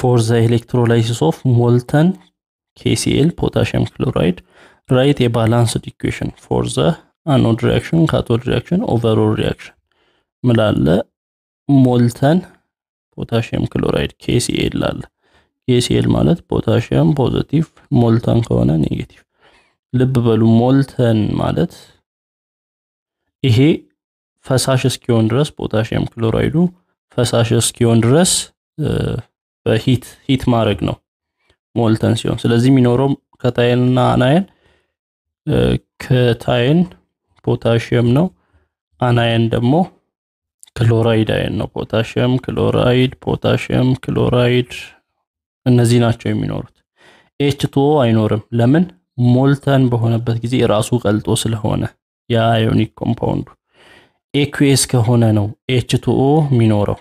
for the electrolysis of molten KCl potassium chloride write a balanced equation for the anode reaction cathode reaction overall reaction ምላለ ሞልተን ፖታሽየም ክሎራይድ ኬሲኤል ላለ ኬሲኤል ማለት ፖታሽየም ፖዘቲቭ ሞልተን ከሆነ ኔጌቲቭ ልብ በሉ ሞልተን ማለት ይሄ ፈሳሽ እስኪሆን ድረስ ፖታሽየም ክሎራይዱ ፈሳሽ እስኪሆን ድረስ በሂት ሂት ማድረግ ነው ሞልተን ሲሆን። ስለዚህ የሚኖረው እና አናይን ከታይን ፖታሽየም ነው። አናይን ደግሞ ክሎራይድ አይን ነው። ፖታሽየም፣ ክሎራይድ፣ ፖታሽየም፣ ክሎራይድ እነዚህ ናቸው የሚኖሩት። ኤች ቱ ኦ አይኖርም። ለምን? ሞልተን በሆነበት ጊዜ ራሱ ቀልጦ ስለሆነ የአዮኒክ ኮምፓውንዱ ኤኩኤስ ከሆነ ነው ኤች ቱ ኦ የሚኖረው።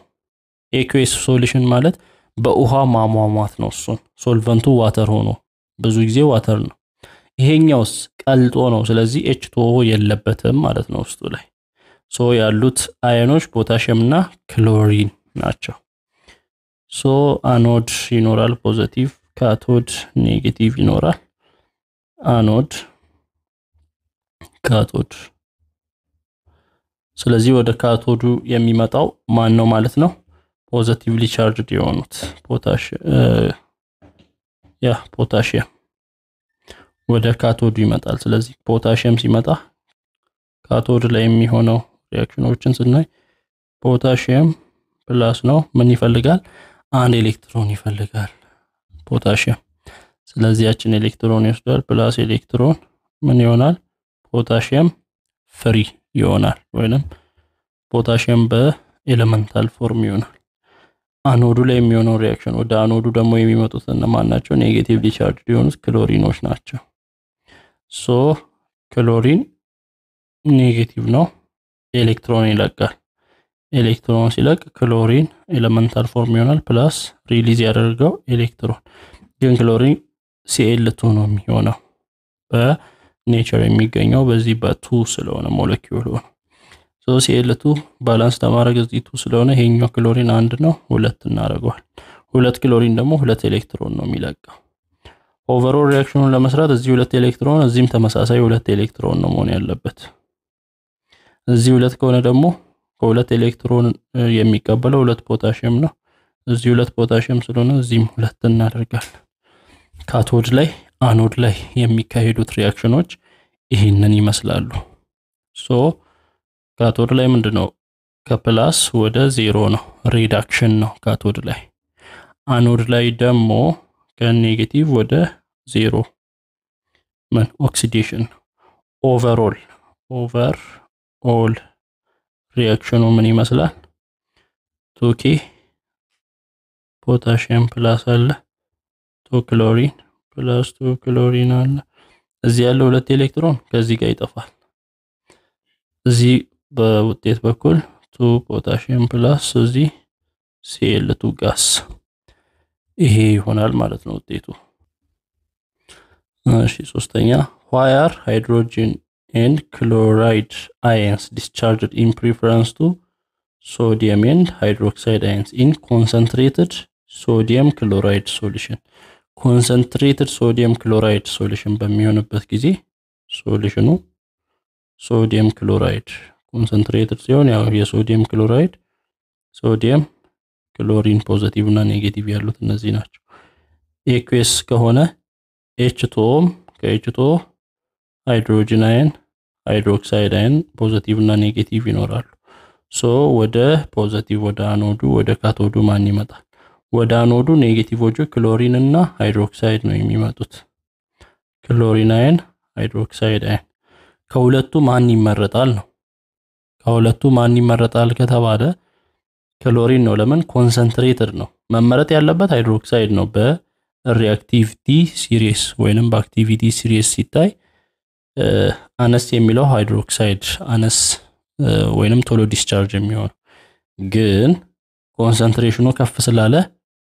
ኤኩኤስ ሶሉሽን ማለት በውሃ ማሟሟት ነው። እሱን ሶልቨንቱ ዋተር ሆኖ ብዙ ጊዜ ዋተር ነው። ይሄኛውስ ቀልጦ ነው። ስለዚህ ኤች ቱ የለበትም ማለት ነው ውስጡ ላይ ሶ ያሉት አየኖች ፖታሽየም እና ክሎሪን ናቸው። ሶ አኖድ ይኖራል ፖዘቲቭ፣ ካቶድ ኔጌቲቭ ይኖራል። አኖድ ካቶድ። ስለዚህ ወደ ካቶዱ የሚመጣው ማን ነው ማለት ነው? ፖዘቲቭሊ ቻርጅድ የሆኑት ፖታሽ ያ ፖታሽየም ወደ ካቶዱ ይመጣል። ስለዚህ ፖታሽየም ሲመጣ ካቶድ ላይ የሚሆነው ሪያክሽኖችን ስናይ ፖታሽየም ፕላስ ነው ምን ይፈልጋል? አንድ ኤሌክትሮን ይፈልጋል ፖታሽየም። ስለዚህ ያችን ኤሌክትሮን ይወስዳል። ፕላስ ኤሌክትሮን ምን ይሆናል? ፖታሽየም ፍሪ ይሆናል ወይንም ፖታሽየም በኤሌመንታል ፎርም ይሆናል። አኖዱ ላይ የሚሆነው ሪያክሽን ወደ አኖዱ ደግሞ የሚመጡት እነማን ናቸው? ኔጌቲቭሊ ቻርጅ የሆኑት ክሎሪኖች ናቸው። ሶ ክሎሪን ኔጌቲቭ ነው፣ ኤሌክትሮን ይለቃል። ኤሌክትሮን ሲለቅ ክሎሪን ኤሌመንታል ፎርም ይሆናል፣ ፕላስ ሪሊዝ ያደርገው ኤሌክትሮን። ግን ክሎሪን ሲኤል ቱ ነው የሚሆነው በኔቸር የሚገኘው በዚህ በቱ ስለሆነ ሞለኪውል ነው። ሲኤልቱ ባላንስ ለማድረግ እዚቱ ስለሆነ ይሄኛው ክሎሪን አንድ ነው፣ ሁለት እናደርገዋል። ሁለት ክሎሪን ደግሞ ሁለት ኤሌክትሮን ነው የሚለቀው። ኦቨሮል ሪያክሽኑን ለመስራት እዚህ ሁለት ኤሌክትሮን፣ እዚህም ተመሳሳይ ሁለት ኤሌክትሮን ነው መሆን ያለበት። እዚህ ሁለት ከሆነ ደግሞ ከሁለት ኤሌክትሮን የሚቀበለው ሁለት ፖታሽየም ነው። እዚህ ሁለት ፖታሽየም ስለሆነ እዚህም ሁለት እናደርጋል። ካቶድ ላይ አኖድ ላይ የሚካሄዱት ሪያክሽኖች ይህንን ይመስላሉ። ሶ ካቶድ ላይ ምንድን ነው? ከፕላስ ወደ ዜሮ ነው፣ ሪዳክሽን ነው ካቶድ ላይ። አኖድ ላይ ደግሞ ከኔጌቲቭ ወደ ዜሮ ምን ኦክሲዴሽን ኦቨርኦል ኦቨር ኦል ሪያክሽኑ ምን ይመስላል? ቶኬ ፖታሽየም ፕላስ አለ ቶ ክሎሪን ፕላስ ቶ ክሎሪን አለ። እዚህ ያለ ሁለት ኤሌክትሮን ከዚህ ጋር ይጠፋል። እዚህ በውጤት በኩል ቱ ፖታሽየም ፕላስ እዚህ ሲኤል ቱ ጋስ ይሄ ይሆናል ማለት ነው ውጤቱ። እሺ ሶስተኛ ዋያር ሃይድሮጂን ኤንድ ክሎራይድ አየንስ ዲስቻርጅድ ኢን ፕሪፈረንስ ቱ ሶዲየም ኤንድ ሃይድሮክሳይድ አየንስ ኢን ኮንሰንትሬትድ ሶዲየም ክሎራይድ ሶሉሽን ኮንሰንትሬትድ ሶዲየም ክሎራይድ ሶሉሽን በሚሆንበት ጊዜ ሶሉሽኑ ሶዲየም ክሎራይድ ኮንሰንትሬትድ ሲሆን ያው የሶዲየም ክሎራይድ፣ ሶዲየም፣ ክሎሪን ፖዘቲቭ እና ኔጌቲቭ ያሉት እነዚህ ናቸው። ኤኩዌስ ከሆነ ኤችቶኦም ከኤችቶ ሃይድሮጅን አየን፣ ሃይድሮክሳይድ አየን ፖዘቲቭ እና ኔጌቲቭ ይኖራሉ። ሶ ወደ ፖዘቲቭ ወደ አኖዱ ወደ ካቶዱ ማን ይመጣል? ወደ አኖዱ ኔጌቲቮቹ ክሎሪን እና ሃይድሮክሳይድ ነው የሚመጡት። ክሎሪን አየን፣ ሃይድሮክሳይድ አየን ከሁለቱ ማን ይመረጣል ነው ከሁለቱ ማን ይመረጣል ከተባለ ክሎሪን ነው። ለምን ኮንሰንትሬትድ ነው። መመረጥ ያለበት ሃይድሮክሳይድ ነው። በሪአክቲቪቲ ሲሪስ ወይንም በአክቲቪቲ ሲሪስ ሲታይ አነስ የሚለው ሃይድሮክሳይድ አነስ ወይንም ቶሎ ዲስቻርጅ የሚሆነው ግን ኮንሰንትሬሽኑ ከፍ ስላለ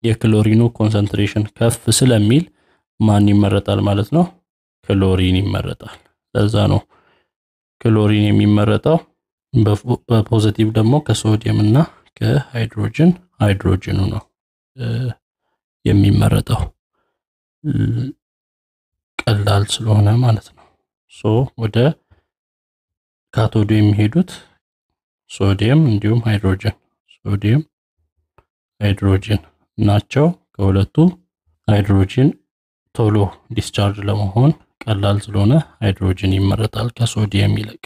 የክሎሪኑ ኮንሰንትሬሽን ከፍ ስለሚል ማን ይመረጣል ማለት ነው? ክሎሪን ይመረጣል። ለዛ ነው ክሎሪን የሚመረጠው። በፖዘቲቭ ደግሞ ከሶዲየም እና ከሃይድሮጅን ሃይድሮጅኑ ነው የሚመረጠው ቀላል ስለሆነ ማለት ነው። ሶ ወደ ካቶዱ የሚሄዱት ሶዲየም እንዲሁም ሃይድሮጅን ሶዲየም ሃይድሮጅን ናቸው። ከሁለቱ ሃይድሮጅን ቶሎ ዲስቻርጅ ለመሆን ቀላል ስለሆነ ሃይድሮጅን ይመረጣል ከሶዲየም ይልቅ።